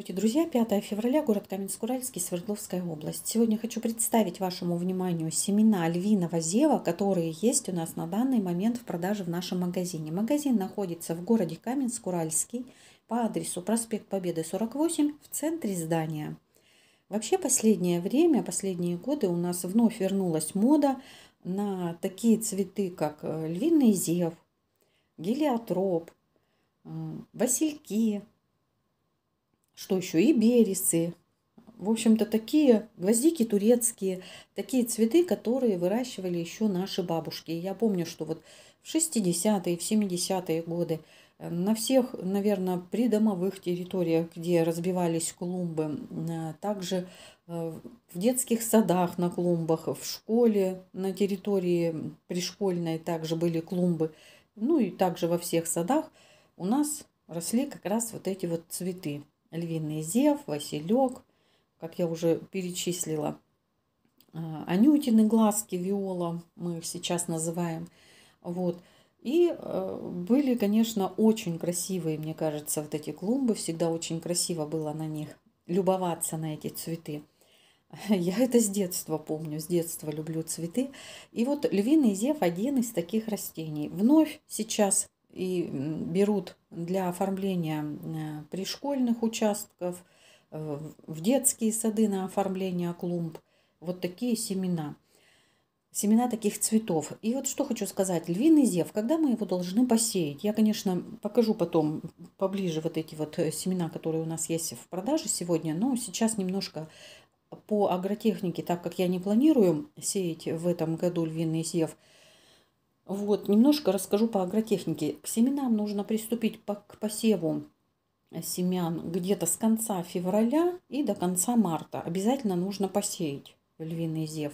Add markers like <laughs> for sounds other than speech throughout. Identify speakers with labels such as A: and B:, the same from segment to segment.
A: Здравствуйте, друзья! 5 февраля, город Каменск-Уральский, Свердловская область. Сегодня хочу представить вашему вниманию семена львиного зева, которые есть у нас на данный момент в продаже в нашем магазине. Магазин находится в городе Каменск-Уральский по адресу проспект Победы, 48, в центре здания. Вообще последнее время, последние годы у нас вновь вернулась мода на такие цветы, как э, львиный зев, гелиотроп, э, васильки, что еще и бересы. В общем-то, такие гвоздики турецкие, такие цветы, которые выращивали еще наши бабушки. Я помню, что вот в 60-е, в 70-е годы э, на всех, наверное, придомовых территориях, где разбивались клумбы, э, также э, в детских садах на клумбах, в школе на территории пришкольной также были клумбы, ну и также во всех садах у нас росли как раз вот эти вот цветы львиный зев, василек, как я уже перечислила, а, анютины глазки, виола, мы их сейчас называем. Вот. И э, были, конечно, очень красивые, мне кажется, вот эти клумбы. Всегда очень красиво было на них любоваться, на эти цветы. <laughs> Я это с детства помню, с детства люблю цветы. И вот львиный зев один из таких растений. Вновь сейчас и берут для оформления э, пришкольных участков, э, в детские сады на оформление клумб. Вот такие семена. Семена таких цветов. И вот что хочу сказать. Львиный зев, когда мы его должны посеять? Я, конечно, покажу потом поближе вот эти вот э, семена, которые у нас есть в продаже сегодня. Но сейчас немножко по агротехнике, так как я не планирую сеять в этом году львиный зев – вот, немножко расскажу по агротехнике. К семенам нужно приступить по, к посеву семян где-то с конца февраля и до конца марта. Обязательно нужно посеять львиный зев.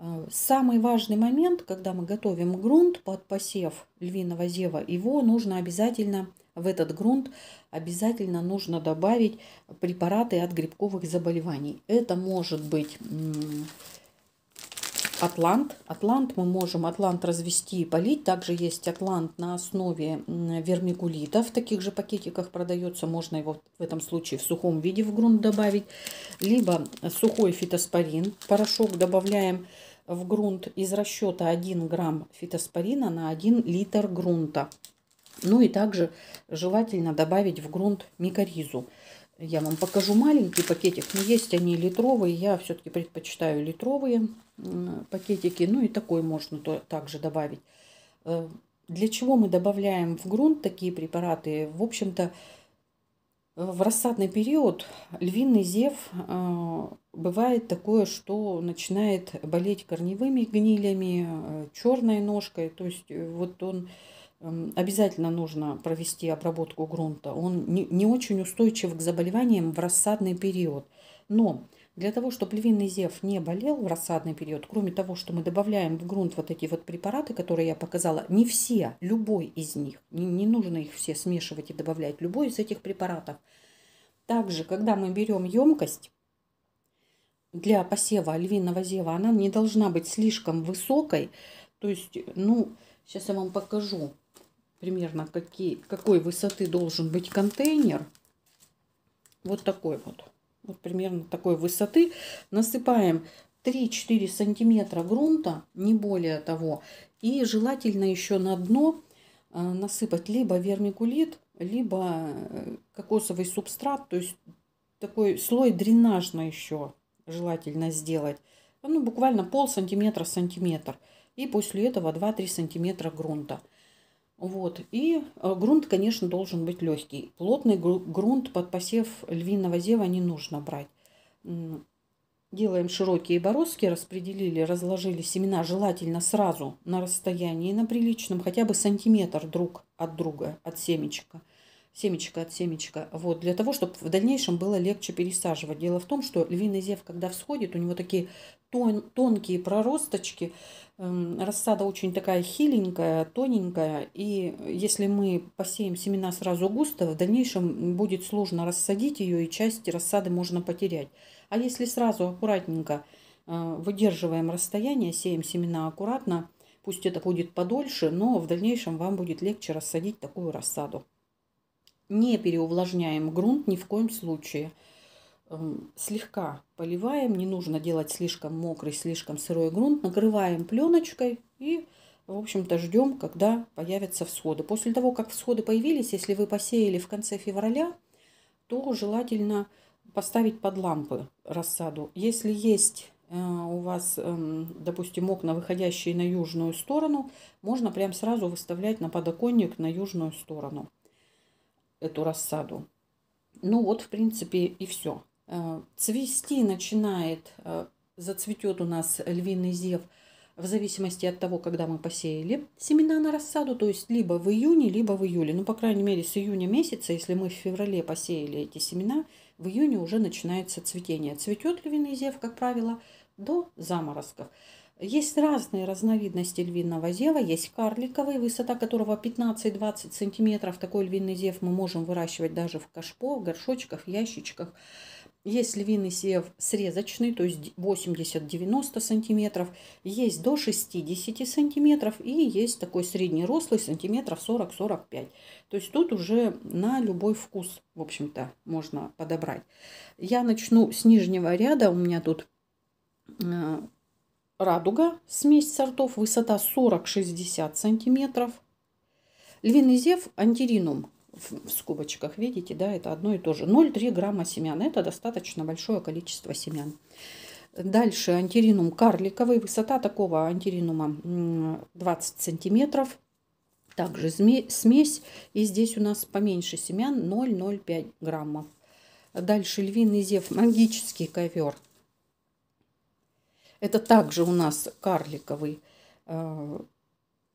A: Э, самый важный момент, когда мы готовим грунт под посев львиного зева, его нужно обязательно, в этот грунт обязательно нужно добавить препараты от грибковых заболеваний. Это может быть атлант. Атлант мы можем атлант развести и полить. Также есть атлант на основе вермикулита. В таких же пакетиках продается. Можно его в этом случае в сухом виде в грунт добавить. Либо сухой фитоспорин. Порошок добавляем в грунт из расчета 1 грамм фитоспорина на 1 литр грунта. Ну и также желательно добавить в грунт микоризу. Я вам покажу маленький пакетик, но ну, есть они литровые. Я все-таки предпочитаю литровые пакетики. Ну и такой можно также добавить. Э, для чего мы добавляем в грунт такие препараты? В общем-то, в рассадный период львиный зев э, бывает такое, что начинает болеть корневыми гнилями, э, черной ножкой. То есть вот он Эм, обязательно нужно провести обработку грунта. Он не, не очень устойчив к заболеваниям в рассадный период. Но для того, чтобы львиный зев не болел в рассадный период, кроме того, что мы добавляем в грунт вот эти вот препараты, которые я показала, не все, любой из них, не, не нужно их все смешивать и добавлять, любой из этих препаратов. Также, когда мы берем емкость для посева львиного зева, она не должна быть слишком высокой, то есть, ну, сейчас я вам покажу, примерно какие, какой высоты должен быть контейнер. Вот такой вот. Вот примерно такой высоты. Насыпаем 3-4 сантиметра грунта, не более того. И желательно еще на дно э, насыпать либо вермикулит, либо э, кокосовый субстрат, то есть такой слой дренажно еще желательно сделать. Ну, буквально пол сантиметра сантиметр. И после этого 2-3 сантиметра грунта. Вот. И э, грунт, конечно, должен быть легкий. Плотный грунт под посев львиного зева не нужно брать. Делаем широкие бороздки, распределили, разложили семена желательно сразу на расстоянии, на приличном, хотя бы сантиметр друг от друга, от семечка. семечка от семечка. Вот, для того, чтобы в дальнейшем было легче пересаживать. Дело в том, что львиный зев, когда всходит, у него такие тон, тонкие проросточки. Эм, рассада очень такая хиленькая, тоненькая. И если мы посеем семена сразу густо, в дальнейшем будет сложно рассадить ее, и части рассады можно потерять. А если сразу аккуратненько э, выдерживаем расстояние, сеем семена аккуратно, пусть это будет подольше, но в дальнейшем вам будет легче рассадить такую рассаду. Не переувлажняем грунт ни в коем случае – Эм, слегка поливаем, не нужно делать слишком мокрый, слишком сырой грунт, накрываем пленочкой и, в общем-то, ждем, когда появятся всходы. После того, как всходы появились, если вы посеяли в конце февраля, то желательно поставить под лампы рассаду. Если есть э, у вас, эм, допустим, окна, выходящие на южную сторону, можно прям сразу выставлять на подоконник на южную сторону эту рассаду. Ну вот, в принципе, и все. Э, цвести начинает, э, зацветет у нас львиный зев в зависимости от того, когда мы посеяли семена на рассаду, то есть либо в июне, либо в июле. Ну, по крайней мере, с июня месяца, если мы в феврале посеяли эти семена, в июне уже начинается цветение. Цветет львиный зев, как правило, до заморозков. Есть разные разновидности львиного зева. Есть карликовый, высота которого 15-20 сантиметров. Такой львиный зев мы можем выращивать даже в кашпо, в горшочках, в ящичках. Есть львиный сев срезочный, то есть 80-90 сантиметров. Есть до 60 сантиметров и есть такой среднерослый сантиметров 40-45. То есть тут уже на любой вкус, в общем-то, можно подобрать. Я начну с нижнего ряда. У меня тут э, радуга, смесь сортов, высота 40-60 сантиметров. Львиный зев антиринум в скобочках, видите, да, это одно и то же. 0,3 грамма семян, это достаточно большое количество семян. Дальше антиринум карликовый, высота такого антиринума 20 сантиметров. Также смесь, и здесь у нас поменьше семян, 0,05 граммов. Дальше львиный зев, магический ковер. Это также у нас карликовый э,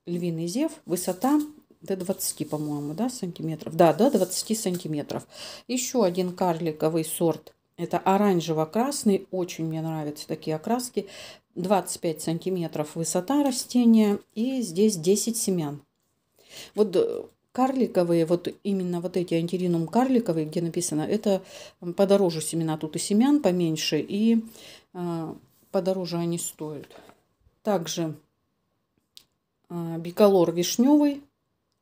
A: львиный зев, высота до 20, по-моему, да, сантиметров. Да, до 20 сантиметров. Еще один карликовый сорт. Это оранжево-красный. Очень мне нравятся такие окраски. 25 сантиметров высота растения. И здесь 10 семян. Вот э, карликовые, вот именно вот эти антиринум карликовые, где написано, это подороже семена, тут и семян поменьше, и э, подороже они стоят. Также э, биколор вишневый,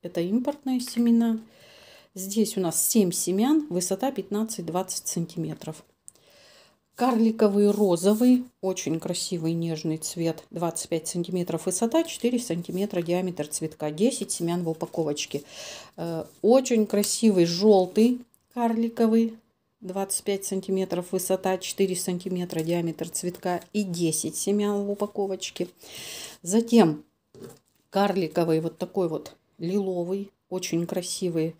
A: это импортные семена. Здесь у нас 7 семян, высота 15-20 сантиметров. Карликовый розовый, очень красивый нежный цвет, 25 сантиметров высота, 4 сантиметра диаметр цветка, 10 семян в упаковочке. Э, очень красивый желтый карликовый, 25 сантиметров высота, 4 сантиметра диаметр цветка и 10 семян в упаковочке. Затем карликовый вот такой вот лиловый, очень красивый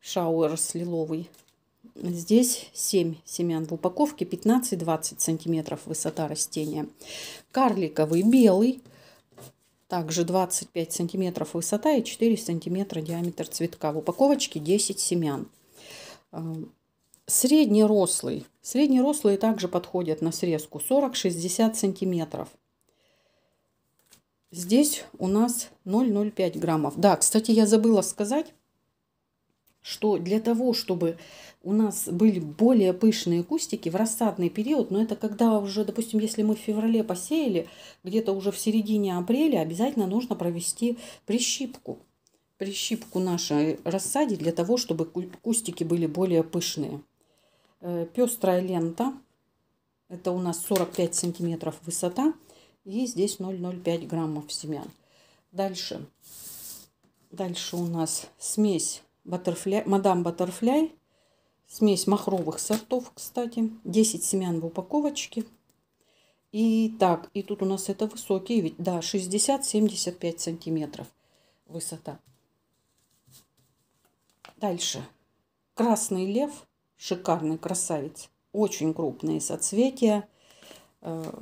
A: шауэрс лиловый. Здесь 7 семян в упаковке, 15-20 сантиметров высота растения. Карликовый белый, также 25 сантиметров высота и 4 сантиметра диаметр цветка. В упаковочке 10 семян. Эм, среднерослый. Среднерослые также подходят на срезку 40-60 сантиметров. Здесь у нас 0,05 граммов. Да, кстати, я забыла сказать, что для того, чтобы у нас были более пышные кустики в рассадный период, но это когда уже, допустим, если мы в феврале посеяли, где-то уже в середине апреля обязательно нужно провести прищипку. Прищипку нашей рассаде для того, чтобы кустики были более пышные. Э, Пестрая лента, это у нас 45 сантиметров высота – и здесь 0,05 граммов семян. Дальше. Дальше у нас смесь баттерфляй, мадам баттерфляй. Смесь махровых сортов, кстати. 10 семян в упаковочке. И так, и тут у нас это высокие, ведь да, 60-75 сантиметров высота. Дальше. Красный лев, шикарный красавец. Очень крупные соцветия. Э,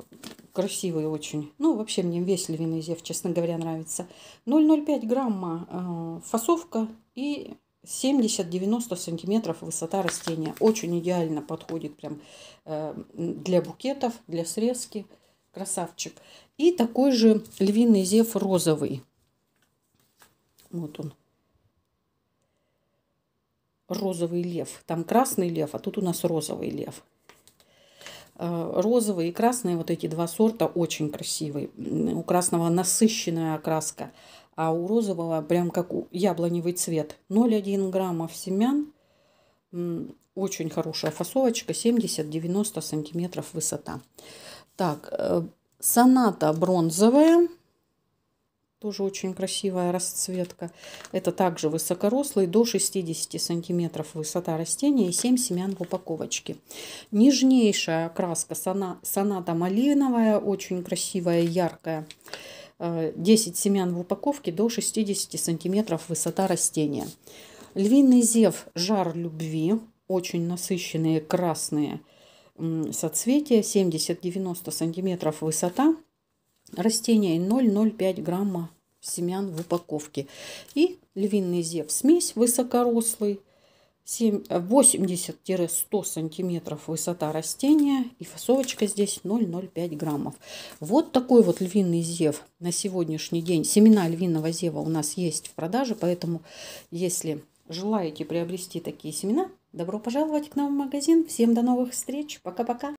A: красивый очень. Ну, вообще мне весь львиный зев, честно говоря, нравится. 0,05 грамма э, фасовка и 70-90 сантиметров высота растения. Очень идеально подходит прям э, для букетов, для срезки. Красавчик. И такой же львиный зев розовый. Вот он. Розовый лев. Там красный лев, а тут у нас розовый лев. Э, розовые и красные вот эти два сорта очень красивые. У красного насыщенная окраска, а у розового прям как яблоневый цвет. 0,1 граммов семян. Очень хорошая фасовочка, 70-90 сантиметров высота. Так, э, соната бронзовая. Тоже очень красивая расцветка. Это также высокорослый, до 60 сантиметров высота растения и 7 семян в упаковочке. Нежнейшая краска соната малиновая, очень красивая, яркая. 10 э, семян в упаковке до 60 сантиметров высота растения. Львиный зев «Жар любви». Очень насыщенные красные соцветия, 70-90 сантиметров высота растений 0,05 грамма семян в упаковке. И львиный зев смесь высокорослый, 80-100 сантиметров высота растения и фасовочка здесь 0,05 граммов. Вот такой вот львиный зев на сегодняшний день. Семена львиного зева у нас есть в продаже, поэтому если желаете приобрести такие семена, добро пожаловать к нам в магазин. Всем до новых встреч. Пока-пока.